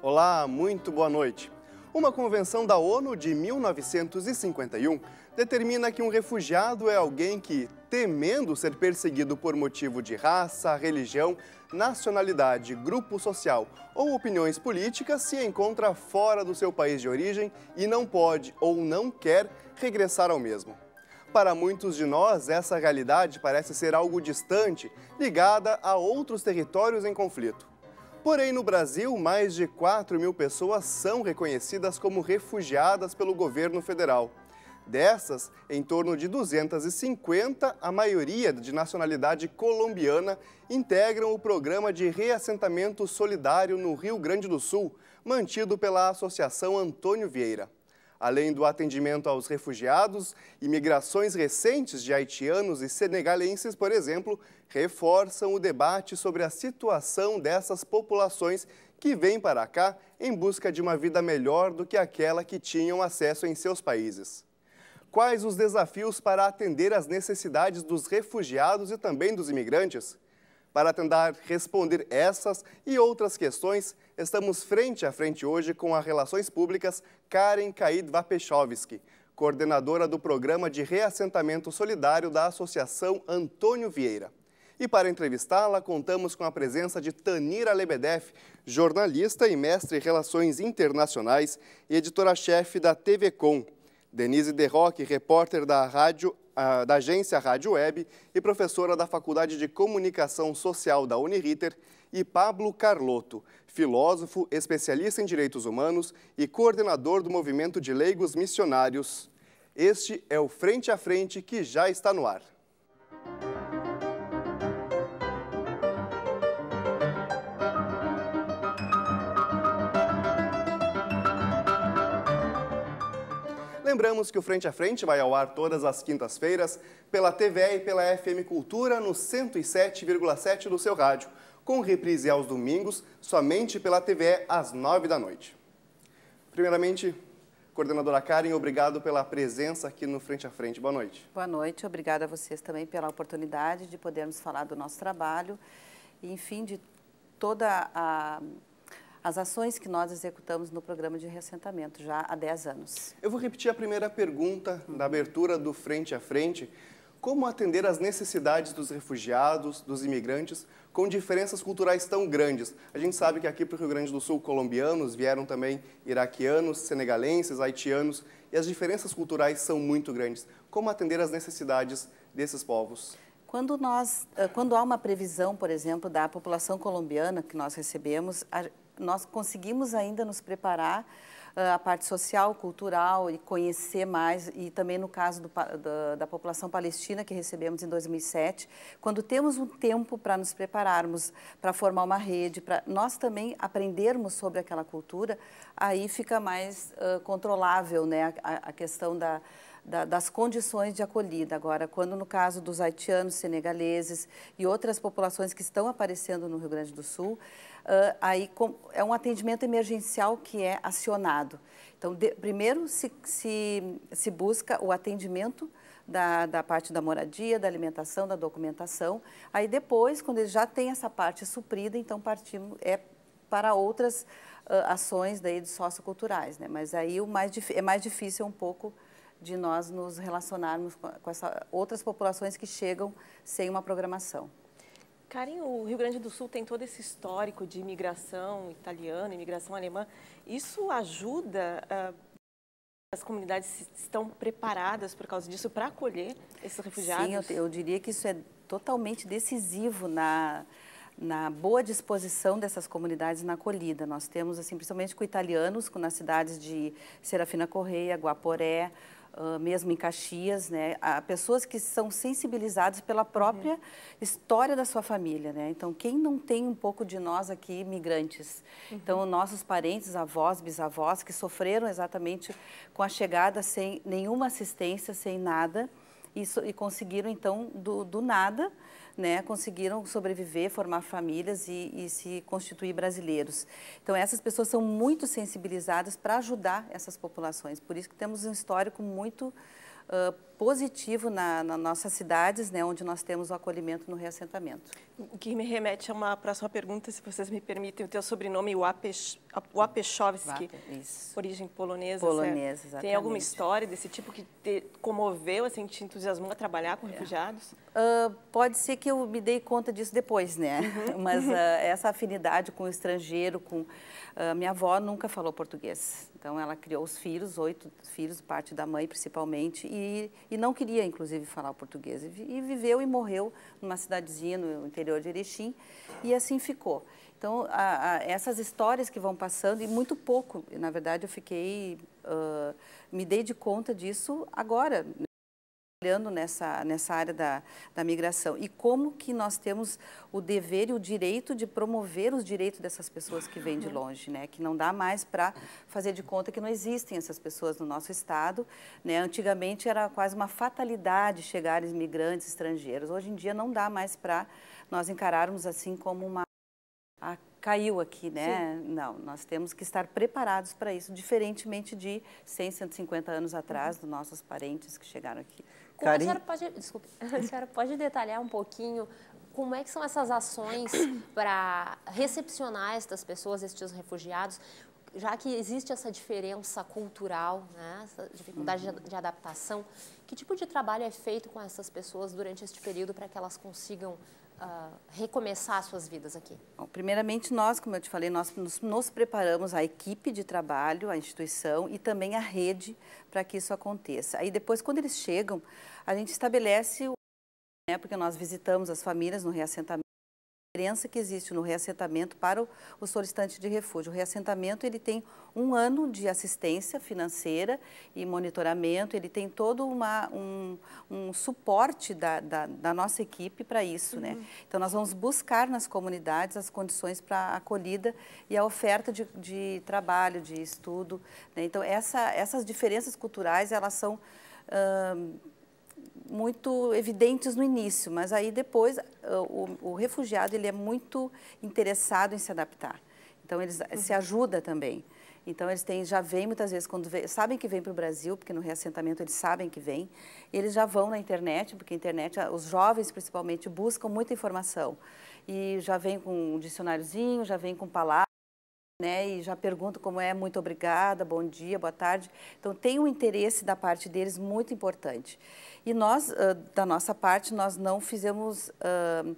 Olá, muito boa noite. Uma convenção da ONU de 1951 determina que um refugiado é alguém que, temendo ser perseguido por motivo de raça, religião, nacionalidade, grupo social ou opiniões políticas, se encontra fora do seu país de origem e não pode ou não quer regressar ao mesmo. Para muitos de nós, essa realidade parece ser algo distante, ligada a outros territórios em conflito. Porém, no Brasil, mais de 4 mil pessoas são reconhecidas como refugiadas pelo governo federal. Dessas, em torno de 250, a maioria de nacionalidade colombiana integram o programa de reassentamento solidário no Rio Grande do Sul, mantido pela Associação Antônio Vieira além do atendimento aos refugiados, imigrações recentes de haitianos e senegalenses, por exemplo, reforçam o debate sobre a situação dessas populações que vêm para cá em busca de uma vida melhor do que aquela que tinham acesso em seus países. Quais os desafios para atender às necessidades dos refugiados e também dos imigrantes? Para tentar responder essas e outras questões, estamos frente a frente hoje com as Relações Públicas Karen Kaid Vapechovski, coordenadora do Programa de Reassentamento Solidário da Associação Antônio Vieira. E para entrevistá-la, contamos com a presença de Tanira Lebedev, jornalista e mestre em Relações Internacionais e editora-chefe da TV Com, Denise Derroque, repórter da rádio da agência Rádio Web e professora da Faculdade de Comunicação Social da Uniriter e Pablo Carlotto, filósofo, especialista em direitos humanos e coordenador do movimento de leigos missionários. Este é o Frente a Frente que já está no ar. Lembramos que o Frente a Frente vai ao ar todas as quintas-feiras pela TVE e pela FM Cultura no 107,7 do seu rádio com reprise aos domingos, somente pela TV, às nove da noite. Primeiramente, coordenadora Karen, obrigado pela presença aqui no Frente a Frente. Boa noite. Boa noite, obrigada a vocês também pela oportunidade de podermos falar do nosso trabalho e, enfim, de todas as ações que nós executamos no programa de reassentamento já há 10 anos. Eu vou repetir a primeira pergunta da abertura do Frente a Frente, como atender às necessidades dos refugiados, dos imigrantes, com diferenças culturais tão grandes. A gente sabe que aqui para o Rio Grande do Sul, colombianos, vieram também iraquianos, senegalenses, haitianos, e as diferenças culturais são muito grandes. Como atender às necessidades desses povos? Quando, nós, eh, quando há uma previsão, por exemplo, da população colombiana que nós recebemos, nós conseguimos ainda nos preparar ah, a parte social, cultural e conhecer mais, e também no caso do, da, da, população palestina que recebemos em 2007, quando temos um tempo para nos prepararmos, para formar uma rede, para nós também aprendermos sobre aquela cultura, aí fica mais uh, controlável né, a, a questão da, da, das condições de acolhida. Agora, quando no caso dos haitianos, senegaleses e outras populações que estão aparecendo no Rio Grande do Sul, ah, aí é um atendimento emergencial que é acionado. Então, de, primeiro se, se, se, busca o atendimento da, da, parte da moradia, da alimentação, da documentação. Aí depois, quando ele já tem essa parte suprida, então partimos é para outras uh, ações daí de socioculturais, né? Mas aí o mais é mais difícil um pouco de nós nos relacionarmos com, com essas outras populações que chegam sem uma programação. Karim, o Rio Grande do Sul tem todo esse histórico de imigração italiana, imigração alemã. Isso ajuda uh, as comunidades estão preparadas por causa disso para acolher esses refugiados? Sim, eu, eu, diria que isso é totalmente decisivo na na boa disposição dessas comunidades na acolhida. Nós temos, assim, principalmente com italianos, com nas cidades de Serafina Correia, Guaporé, uh, mesmo em Caxias, né? Há pessoas que são sensibilizadas pela própria uhum. história da sua família, né? Então, quem não tem um pouco de nós aqui, migrantes? Uhum. Então, nossos parentes, avós, bisavós, que sofreram exatamente com a chegada sem nenhuma assistência, sem nada, e, so, e conseguiram, então, do, do nada, né, conseguiram sobreviver, formar famílias e, e, se constituir brasileiros. Então, essas pessoas são muito sensibilizadas para ajudar essas populações. Por isso que temos um histórico muito uh, positivo na, nas nossas cidades, né, onde nós temos o acolhimento no reassentamento. O que me remete a uma próxima pergunta, se vocês me permitem, o teu sobrenome, Wapechowski, origem polonesa, polonesa certo? Tem alguma história desse tipo que te comoveu, assim, te entusiasmou a trabalhar com é. refugiados? Uh, pode ser que eu me dei conta disso depois, né? Uhum. Mas uh, essa afinidade com o estrangeiro, com... Uh, minha avó nunca falou português, então ela criou os filhos, oito filhos, parte da mãe principalmente, e e não queria, inclusive, falar o português. E viveu e morreu numa cidadezinha no interior de Erechim e assim ficou. Então, a, a, essas histórias que vão passando, e muito pouco, na verdade, eu fiquei, uh, me dei de conta disso agora trabalhando nessa, nessa área da, da migração e como que nós temos o dever e o direito de promover os direitos dessas pessoas que vêm de uhum. longe, né? Que não dá mais para fazer de conta que não existem essas pessoas no nosso estado, né? Antigamente era quase uma fatalidade chegar imigrantes estrangeiros. Hoje em dia não dá mais para nós encararmos assim como uma a caiu aqui, né? Sim. Não, nós temos que estar preparados para isso, diferentemente de 100, 150 anos atrás, uhum. dos nossos parentes que chegaram aqui. Como Carin... a, senhora pode, desculpe, a senhora pode detalhar um pouquinho como é que são essas ações para recepcionar estas pessoas, estes refugiados, já que existe essa diferença cultural, né? essa dificuldade uhum. de, de adaptação, que tipo de trabalho é feito com essas pessoas durante este período para que elas consigam ah, recomeçar recomeçar suas vidas aqui? Bom, primeiramente, nós, como eu te falei, nós nos, nos, preparamos, a equipe de trabalho, a instituição e também a rede para que isso aconteça. Aí depois, quando eles chegam, a gente estabelece, né, porque nós visitamos as famílias no reassentamento, diferença que existe no reassentamento para o, solicitante de refúgio. O reassentamento ele tem um ano de assistência financeira e monitoramento, ele tem todo uma, um, um suporte da, da, da, nossa equipe para isso. Né? Uhum. Né? Então, nós vamos buscar nas comunidades as condições para a acolhida e a oferta de, de trabalho, de estudo. Né? Então, essa, essas diferenças culturais, elas são muito evidentes no início, mas aí depois ah, o, o refugiado ele é muito interessado em se adaptar. Então eles uhum. se ajuda também. Então eles têm, já vêm muitas vezes quando sabem que vem para o Brasil, porque no reassentamento eles sabem que vem. Eles já vão na internet, porque a internet, ah, os jovens principalmente buscam muita informação e já vem com um dicionáriozinho, já vem com palavras né, e já pergunto como é, muito obrigada, bom dia, boa tarde. Então tem um interesse da parte deles muito importante. E nós, da nossa parte, nós não fizemos uh,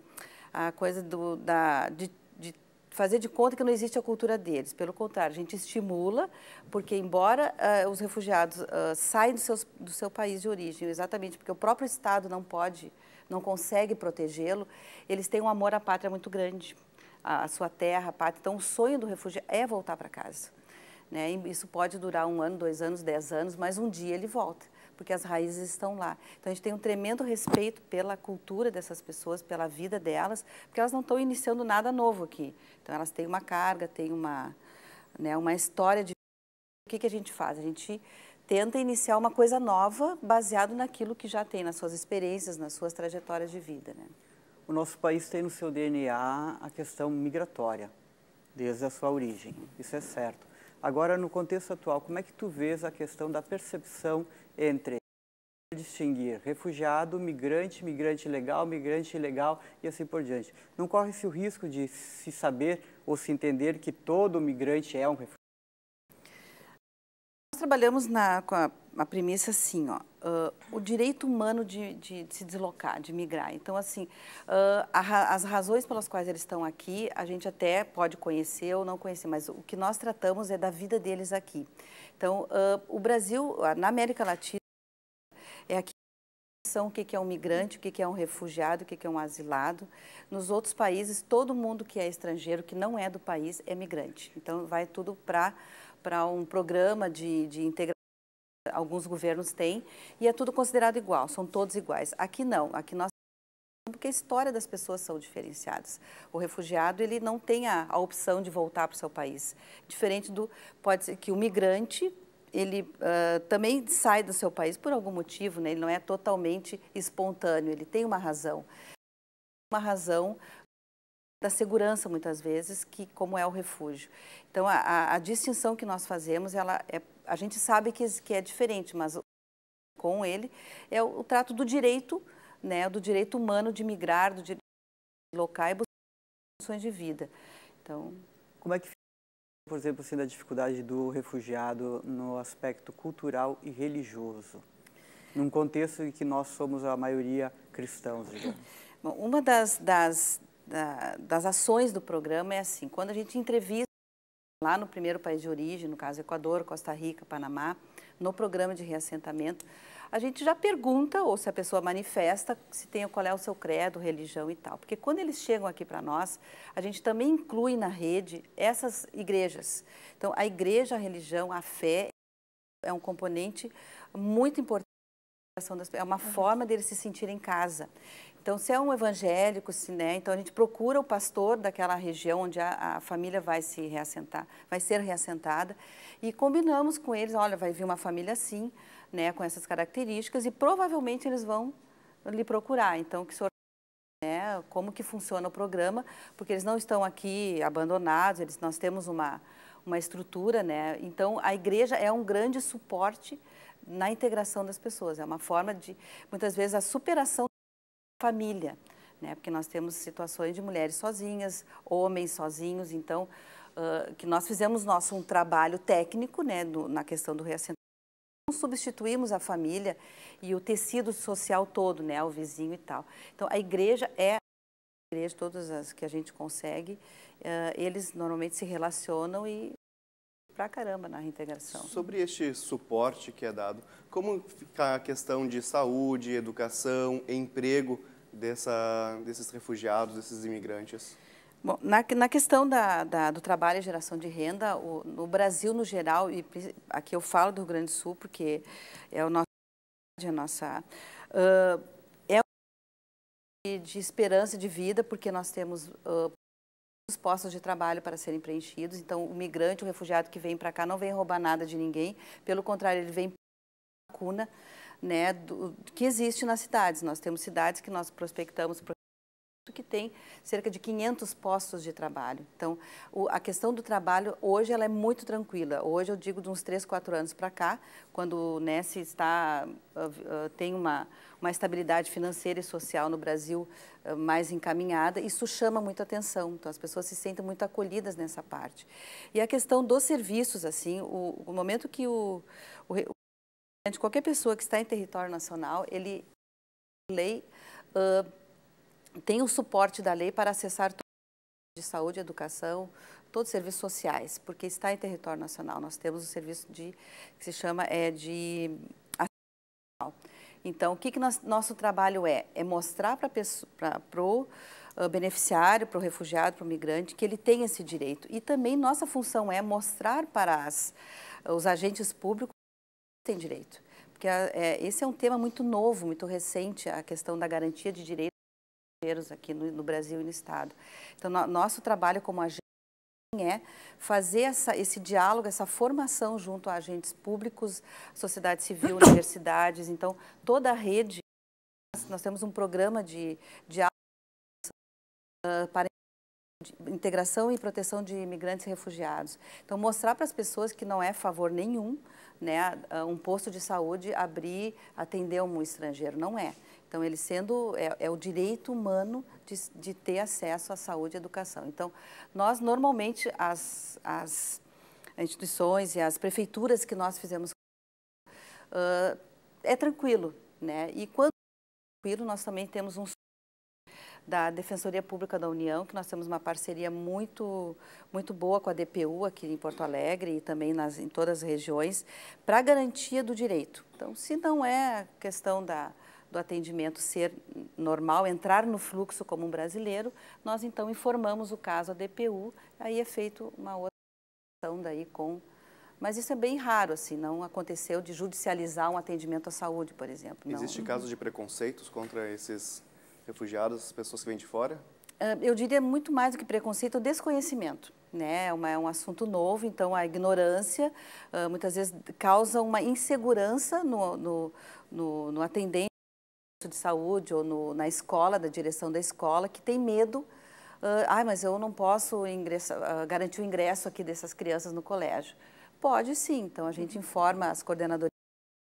a coisa do, da, de, de, fazer de conta que não existe a cultura deles. Pelo contrário, a gente estimula, porque embora uh, os refugiados uh, saem do, seus, do seu país de origem, exatamente porque o próprio Estado não pode, não consegue protegê-lo, eles têm um amor à pátria muito grande a, a sua terra, a pátria. Então, o sonho do refugiado é voltar para casa. Né? isso pode durar um ano, dois anos, dez anos, mas um dia ele volta, porque as raízes estão lá. Então a gente tem um tremendo respeito pela cultura dessas pessoas, pela vida delas, porque elas não estão iniciando nada novo aqui. Então elas têm uma carga, têm uma, né, uma história de. O que, que a gente faz? A gente tenta iniciar uma coisa nova baseado naquilo que já tem, nas suas experiências, nas suas trajetórias de vida. Né? O nosso país tem no seu DNA a questão migratória, desde a sua origem, isso é certo. Agora, no contexto atual, como é que tu vês a questão da percepção entre distinguir refugiado, migrante, migrante legal, migrante ilegal e assim por diante? Não corre-se o risco de se saber ou se entender que todo migrante é um refugiado? trabalhamos na, com a, a premissa assim, ó, uh, o direito humano de, de, de, se deslocar, de migrar. Então, assim, uh, a, as razões pelas quais eles estão aqui, a gente até pode conhecer ou não conhecer, mas o que nós tratamos é da vida deles aqui. Então, uh, o Brasil, na América Latina, definição o que é um migrante, o que é um refugiado, o que é um asilado. Nos outros países, todo mundo que é estrangeiro, que não é do país, é migrante. Então, vai tudo para um programa de, de integração alguns governos têm, e é tudo considerado igual, são todos iguais. Aqui não, aqui nós porque a história das pessoas são diferenciadas. O refugiado ele não tem a, a opção de voltar para o seu país, diferente do pode ser que o migrante ele uh, também sai do seu país por algum motivo, né? ele não é totalmente espontâneo, ele tem uma razão. Uma razão da segurança, muitas vezes, que como é o refúgio. Então, a, a distinção que nós fazemos, ela é, a gente sabe que, que é diferente, mas com ele é o, o trato do direito, né, do direito humano de migrar, do direito de locar e buscar condições de vida. Então, como é que por exemplo, assim, da dificuldade do refugiado no aspecto cultural e religioso, num contexto em que nós somos a maioria cristãos? Bom, uma das, das, da, das ações do programa é assim, quando a gente entrevista lá no primeiro país de origem, no caso Equador, Costa Rica, Panamá, no programa de reassentamento, a gente já pergunta, ou se a pessoa manifesta, se tem qual é o seu credo, religião e tal. Porque quando eles chegam aqui para nós, a gente também inclui na rede essas igrejas. Então, a igreja, a religião, a fé é um componente muito importante. É uma forma deles se sentir em casa. Então, se é um evangélico, se, né, então a gente procura o pastor daquela região onde a, a, família vai se reassentar, vai ser reassentada, e combinamos com eles, olha, vai vir uma família assim, né, com essas características e provavelmente eles vão lhe procurar. Então, que o senhor né, como que funciona o programa, porque eles não estão aqui abandonados, eles, nós temos uma, uma estrutura, né? Então, a igreja é um grande suporte na integração das pessoas, é uma forma de, muitas vezes, a superação da família, né? Porque nós temos situações de mulheres sozinhas, homens sozinhos, então, uh, que nós fizemos nosso um trabalho técnico, né, na questão do reassentamento, substituímos a família e o tecido social todo, né, o vizinho e tal. Então a igreja é a igreja, todas as que a gente consegue, uh, eles normalmente se relacionam e pra caramba na reintegração. Sobre este suporte que é dado, como fica a questão de saúde, educação, emprego dessa, desses refugiados, desses imigrantes? Bom, na, na questão da, da, do trabalho e geração de renda, o, no Brasil no geral, e aqui eu falo do Rio Grande do Sul porque é o nosso, é a nossa, uh, é de, de esperança de vida, porque nós temos uh, postos de trabalho para serem preenchidos, então o migrante, o refugiado que vem para cá não vem roubar nada de ninguém, pelo contrário, ele vem para né, do, que existe nas cidades. Nós temos cidades que nós prospectamos que tem cerca de 500 postos de trabalho. Então, o, a questão do trabalho hoje ela é muito tranquila. Hoje eu digo de uns 3, 4 anos para cá, quando o NES está, uh, uh, tem uma, uma estabilidade financeira e social no Brasil ah, mais encaminhada, isso chama muito atenção. Então, as pessoas se sentem muito acolhidas nessa parte. E a questão dos serviços, assim, o, o momento que o, o, o qualquer pessoa que está em território nacional, ele lei Uh, tem o suporte da lei para acessar de saúde, educação, todos os serviços sociais, porque está em território nacional. Nós temos o serviço de que se chama é de então, o que, que nosso trabalho é? É mostrar para o uh, ah, beneficiário, para o refugiado, para o migrante, que ele tem esse direito. E também nossa função é mostrar para as, ah, os agentes públicos que têm direito. Porque ah, é, esse é um tema muito novo, muito recente, a questão da garantia de direito aqui no, no, Brasil e no Estado. Então, no, nosso trabalho como agente é fazer essa, esse diálogo, essa formação junto a agentes públicos, sociedade civil, universidades, então toda a rede. Nós temos um programa de diálogo uh, para integração e proteção de imigrantes e refugiados. Então, mostrar para as pessoas que não é favor nenhum né, um posto de saúde abrir, atender um estrangeiro, não é. Então, ele sendo, é, é o direito humano de, de, ter acesso à saúde e educação. Então, nós normalmente, as, as instituições e as prefeituras que nós fizemos, uh, é tranquilo, né? E quando é tranquilo, nós também temos um da Defensoria Pública da União, que nós temos uma parceria muito, muito boa com a DPU aqui em Porto Alegre e também nas, em todas as regiões, para garantia do direito. Então, se não é questão da, do atendimento ser normal, entrar no fluxo como um brasileiro, nós então informamos o caso à DPU, aí é feito uma outra ação daí com mas isso é bem raro, assim, não aconteceu de judicializar um atendimento à saúde, por exemplo. Não. Existe casos de preconceitos contra esses refugiados, pessoas que vêm de fora? Ah, eu diria muito mais do que preconceito, desconhecimento. Né? É, é um assunto novo, então a ignorância ah, muitas vezes causa uma insegurança no, no, no, no atendente de saúde ou no, na escola, da direção da escola, que tem medo. Uh, ah, mas eu não posso ingressa, uh, garantir o ingresso aqui dessas crianças no colégio. Pode sim, então a gente uhum. informa as coordenadoras.